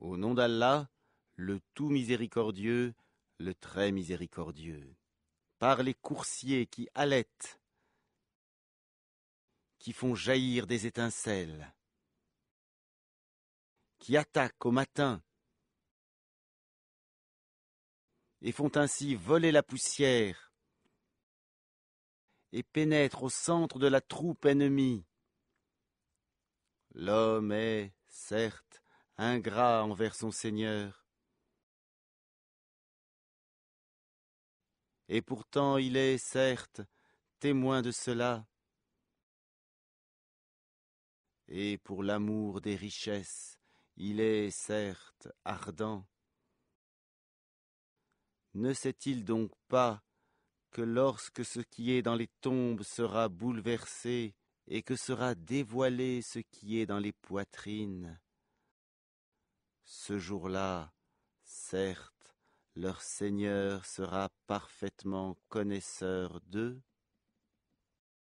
Au nom d'Allah, le tout miséricordieux, le très miséricordieux. Par les coursiers qui allaitent, qui font jaillir des étincelles, qui attaquent au matin et font ainsi voler la poussière et pénètrent au centre de la troupe ennemie. L'homme est, certes, ingrat envers son Seigneur. Et pourtant il est, certes, témoin de cela, et pour l'amour des richesses, il est, certes, ardent. Ne sait-il donc pas que lorsque ce qui est dans les tombes sera bouleversé, et que sera dévoilé ce qui est dans les poitrines, ce jour-là, certes, leur Seigneur sera parfaitement connaisseur d'eux,